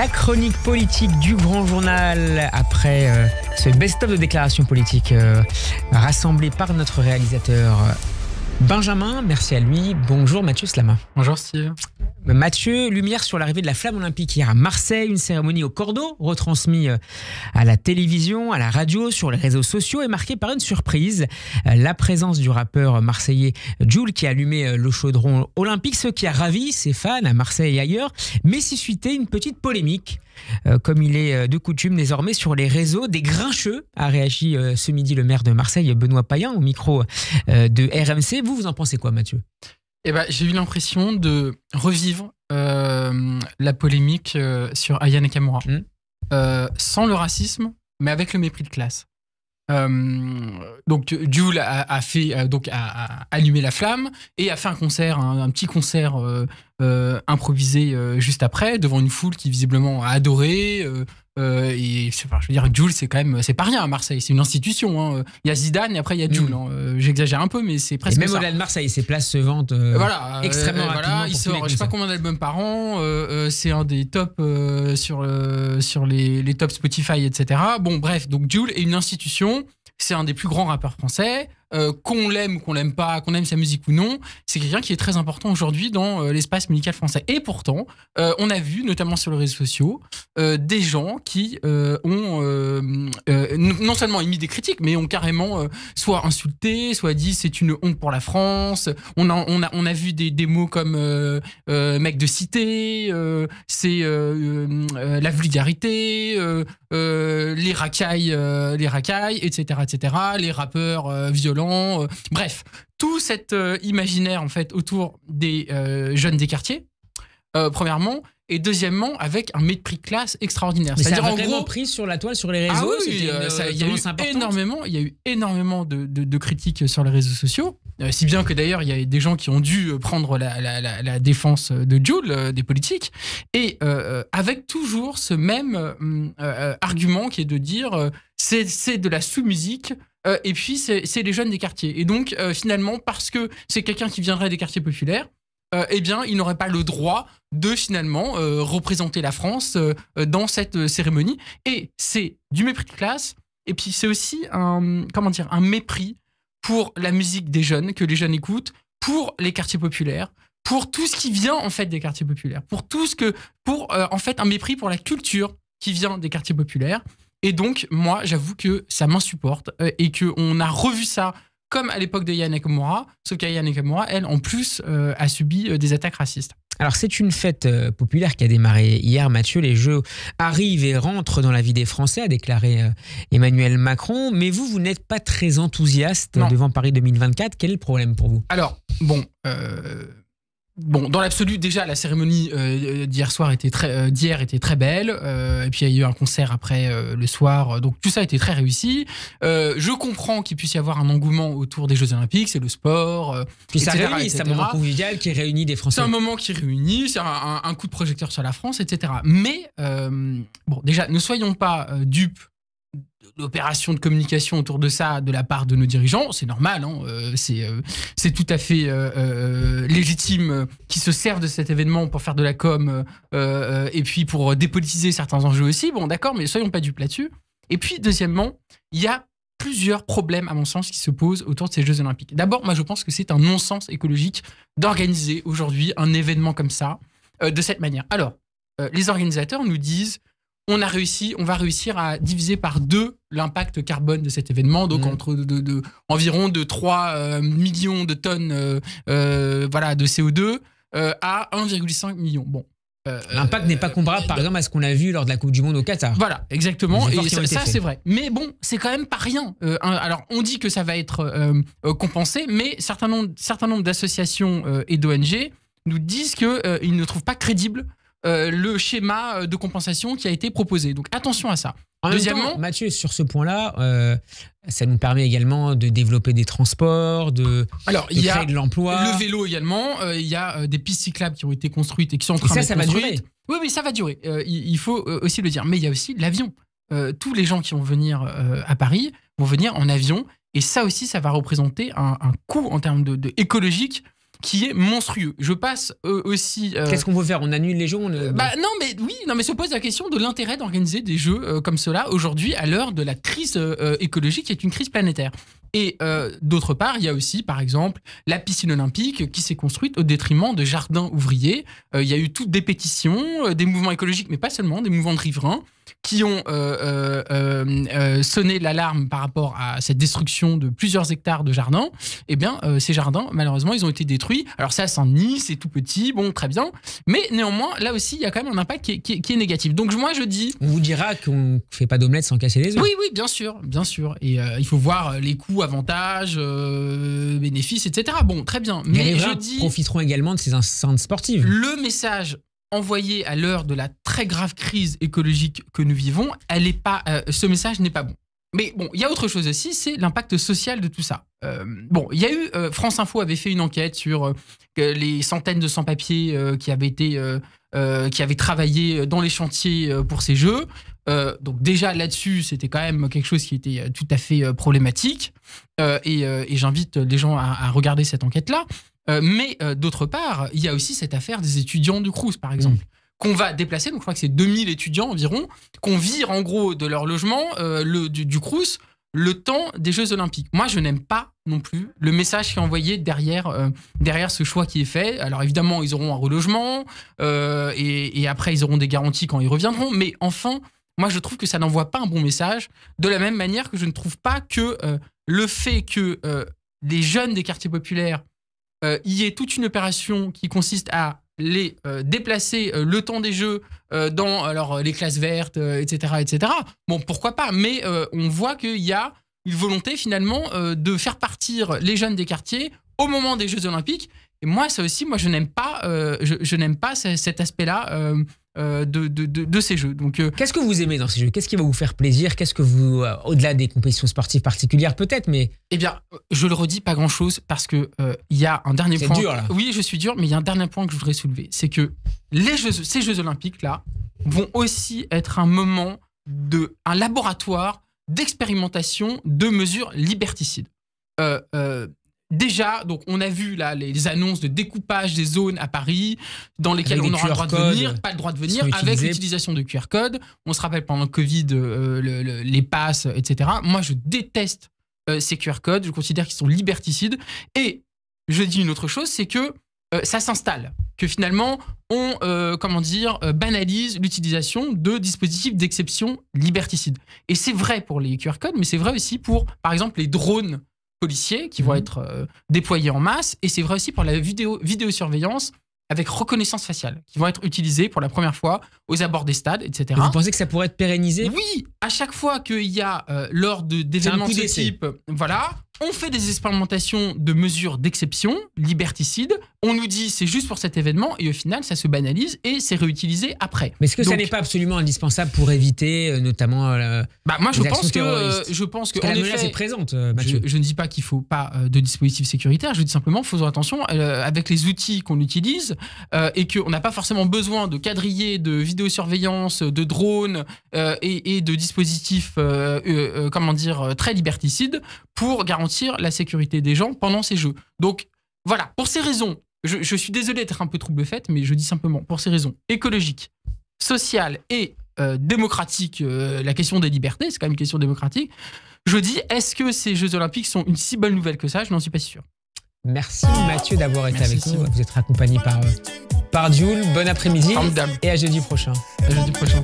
La chronique politique du grand journal après euh, ce best-of de déclarations politiques euh, rassemblées par notre réalisateur Benjamin, merci à lui. Bonjour Mathieu Slama. Bonjour Steve. Mathieu, lumière sur l'arrivée de la flamme olympique hier à Marseille, une cérémonie au cordeau, retransmise euh, à la télévision, à la radio, sur les réseaux sociaux et marquée par une surprise. Euh, la présence du rappeur marseillais Jules qui a allumé euh, le chaudron olympique, ce qui a ravi ses fans à Marseille et ailleurs, mais suscité une petite polémique. Euh, comme il est euh, de coutume désormais sur les réseaux des grincheux, a réagi euh, ce midi le maire de Marseille, Benoît Payen, au micro de RMC. Vous, vous en pensez quoi, Mathieu eh ben, J'ai eu l'impression de revivre la polémique sur Ayane Nakamura. Hmm. sans le racisme, mais avec le mépris de classe. donc Jules a, fait donc allumé la flamme et a fait un concert, un, petit concert euh, improvisé euh, juste après devant une foule qui visiblement a adoré. Euh, et je veux dire, Jules, c'est quand même, c'est pas rien à Marseille, c'est une institution. Hein. Il y a Zidane et après il y a Jules. Mm. Hein. J'exagère un peu, mais c'est presque. Et même au-delà de Marseille, ses places se vendent voilà, extrêmement voilà, Il sort, je sais pas combien d'albums par an. c'est un des tops sur sur les, les tops Spotify, etc. Bon, bref, donc Jules est une institution. C'est un des plus grands rappeurs français. Euh, qu'on l'aime, ou qu'on l'aime pas, qu'on aime sa musique ou non, c'est quelqu'un qui est très important aujourd'hui dans euh, l'espace musical français. Et pourtant, euh, on a vu, notamment sur les réseaux sociaux, des gens qui ont non seulement émis des critiques, mais ont carrément soit insulté, soit dit c'est une honte pour la France. On a, on a, on a vu des, des mots comme mec de cité, c'est la vulgarité, les racailles, les racailles, etc., etc., les rappeurs violents euh, bref, tout cet euh, imaginaire en fait autour des euh, jeunes des quartiers. premièrement, et deuxièmement avec un mépris de classe extraordinaire. C'est-à-dire en pris sur la toile sur les ah réseaux. Ah oui, il y a eu énormément, il y a eu énormément de, critiques sur les réseaux sociaux. si bien que d'ailleurs, il y a des gens qui ont dû prendre la, défense de Jules, des politiques, et avec toujours ce même argument qui est de dire c'est de la sous-musique. Euh, et puis, c'est les jeunes des quartiers. Et donc, euh, finalement, parce que c'est quelqu'un qui viendrait des quartiers populaires, euh, eh bien, il n'aurait pas le droit de finalement représenter la France dans cette cérémonie. Et c'est du mépris de classe. Et puis, c'est aussi un, comment dire, un mépris pour la musique des jeunes que les jeunes écoutent, pour les quartiers populaires, pour tout ce qui vient en fait des quartiers populaires, pour tout ce que, pour en fait un mépris pour la culture qui vient des quartiers populaires. Et donc, moi, j'avoue que ça m'insupporte euh, et qu'on a revu ça comme à l'époque de Yann Moura, sauf Yannick Moura, elle, en plus, euh, a subi euh, des attaques racistes. Alors c'est une fête populaire qui a démarré hier, Mathieu. Les Jeux arrivent et rentrent dans la vie des Français, a déclaré Emmanuel Macron. Mais vous, vous n'êtes pas très enthousiaste devant Paris 2024. Quel est le problème pour vous Alors, bon, Bon, dans l'absolu, déjà, la cérémonie euh, euh, d'hier soir était très, euh, d'hier était très belle. et puis, il y a eu un concert après le soir. Donc, tout ça a été très réussi. je comprends qu'il puisse y avoir un engouement autour des Jeux Olympiques. C'est le sport. C'est un moment convivial qui réunit des Français. C'est un moment qui réunit. C'est un, un, coup de projecteur sur la France, etc. Mais, bon, déjà, ne soyons pas dupes d'opérations de communication autour de ça de la part de nos dirigeants, c'est normal, hein, euh, euh, c'est tout à fait euh, légitime qu'ils se servent de cet événement pour faire de la com et puis pour dépolitiser certains enjeux aussi. Bon, d'accord, mais soyons pas du là-dessus. Et puis, deuxièmement, il y a plusieurs problèmes, à mon sens, qui se posent autour de ces Jeux Olympiques. D'abord, moi, je pense que c'est un non-sens écologique d'organiser aujourd'hui un événement comme ça de cette manière. Alors, les organisateurs nous disent on a réussi, on va réussir à diviser par deux l'impact carbone de cet événement, donc mm. entre de, environ de 3 euh, millions de tonnes euh, euh, voilà, de CO2 à 1,5 million. Bon. L'impact n'est pas comparable, par exemple, à ce qu'on a vu lors de la Coupe du Monde au Qatar. Voilà, exactement. Et ça, c'est vrai. Mais bon, c'est quand même pas rien. alors, on dit que ça va être compensé, mais certains nombre, d'associations et d'ONG nous disent qu'ils ne trouvent pas crédible euh, le schéma euh, de compensation qui a été proposé. Donc attention à ça. Deuxièmement, Mathieu, sur ce point-là, euh, ça nous permet également de développer des transports, de, créer de l'emploi. Le vélo également, il y a des pistes cyclables qui ont été construites et qui sont en train de ça, ça va durer. Oui, mais ça va durer. il faut aussi le dire. Mais il y a aussi l'avion. tous les gens qui vont venir à Paris vont venir en avion. Et ça aussi, ça va représenter un, coût en termes de, de qui est monstrueux. Je passe euh, aussi. Euh, Qu'est-ce qu'on veut faire On annule les jeux euh, Bah non, mais oui, non, mais se pose la question de l'intérêt d'organiser des jeux comme cela aujourd'hui à l'heure de la crise écologique qui est une crise planétaire. Et euh, d'autre part, il y a aussi, par exemple, la piscine olympique qui s'est construite au détriment de jardins ouvriers. Euh, il y a eu toutes des pétitions, euh, des mouvements écologiques, mais pas seulement, des mouvements de riverains qui ont sonné l'alarme par rapport à cette destruction de plusieurs hectares de jardins. Eh bien, ces jardins, malheureusement, ils ont été détruits. Alors ça, c'est Nice, c'est tout petit, bon, très bien. Mais néanmoins, là aussi, il y a quand même un impact qui est, négatif. Donc moi, je dis... On vous dira qu'on ne fait pas d'omelette sans casser les œufs. Oui, oui, bien sûr, bien sûr. Et il faut voir les coûts avantages, euh, bénéfices, etc. Bon, très bien. Mais je dis, profiteront également de ces instances sportives. Le message envoyé à l'heure de la très grave crise écologique que nous vivons, elle est pas, euh, ce message n'est pas bon. Mais bon, il y a autre chose aussi, c'est l'impact social de tout ça. Euh, bon, il y a eu, France Info avait fait une enquête sur les centaines de sans-papiers qui avaient été, qui avaient travaillé dans les chantiers pour ces jeux. Euh, donc déjà là-dessus, c'était quand même quelque chose qui était euh, tout à fait euh, problématique. et, j'invite les gens à, regarder cette enquête-là. mais d'autre part, il y a aussi cette affaire des étudiants du Crous, par exemple. Mmh. qu'on va déplacer, donc je crois que c'est 2000 étudiants environ, qu'on vire en gros de leur logement, le, du, Crous, le temps des Jeux Olympiques. Moi, je n'aime pas non plus le message qui est envoyé derrière, derrière ce choix qui est fait. Alors évidemment, ils auront un relogement, et, après, ils auront des garanties quand ils reviendront, mais enfin, moi je trouve que ça n'envoie pas un bon message. De la même manière que je ne trouve pas que euh, le fait que les euh, jeunes des quartiers populaires euh, y aient toute une opération qui consiste à les déplacer le temps des jeux dans alors, les classes vertes, etc., etc. Bon, pourquoi pas, mais on voit qu'il y a une volonté finalement de faire partir les jeunes des quartiers au moment des Jeux olympiques. Et moi, ça aussi, moi, je n'aime pas, je, pas cet aspect-là euh, de, ces jeux. Donc, euh, Qu'est-ce que vous aimez dans ces jeux Qu'est-ce qui va vous faire plaisir Qu'est-ce que vous, euh, au-delà des compétitions sportives particulières peut-être, mais... Eh bien, je le redis, pas grand-chose, parce que il y a un dernier point... Dur, là. Oui, je suis dur, mais il y a un dernier point que je voudrais soulever. C'est que les ces Jeux olympiques-là vont aussi être un moment de un laboratoire d'expérimentation de mesures liberticides. euh, Déjà, donc on a vu les annonces de découpage des zones à Paris dans lesquelles on aura pas le droit de venir, avec l'utilisation de QR code. On se rappelle pendant le Covid euh, les passes, etc. Moi, je déteste euh, ces QR codes. Je considère qu'ils sont liberticides. Et je dis une autre chose, c'est que euh, ça s'installe, que finalement on comment dire banalise l'utilisation de dispositifs d'exception liberticides. Et c'est vrai pour les QR codes, mais c'est vrai aussi pour par exemple les drones policiers qui vont mhm. être euh, déployés en masse. Et c'est vrai aussi pour la vidéo, vidéosurveillance avec reconnaissance faciale, qui vont être utilisées pour la première fois aux abords des stades, etc. vous pensez que ça pourrait être pérennisé Oui, à chaque fois qu'il y a, euh, lors d'événements de, ce type, voilà, on fait des expérimentations de mesures d'exception, liberticides, on nous dit c'est juste pour cet événement, et au final, ça se banalise et c'est réutilisé après. Mais est-ce que ça n'est pas absolument indispensable pour éviter euh, notamment euh, bah, moi, je pense que euh, Je pense que, effet, est présente, Je, ne dis pas qu'il ne faut pas de dispositifs sécuritaires, je dis simplement faisons attention avec les outils qu'on utilise, euh, et qu'on n'a pas forcément besoin de quadriller, de vidéosurveillance, de drones euh, et, de dispositifs, euh, comment dire, très liberticides pour garantir la sécurité des gens pendant ces jeux. Donc voilà, pour ces raisons, je, suis désolé d'être un peu trouble faite, mais je dis simplement, pour ces raisons écologiques, sociales et démocratiques, la question des libertés, c'est quand même une question démocratique. Je dis, est-ce que ces Jeux Olympiques sont une si bonne nouvelle que ça Je n'en suis pas sûr. Merci Mathieu d'avoir été avec nous. Vous êtes accompagné par, euh, par Jules. Bon après-midi. Et à jeudi prochain. À jeudi prochain.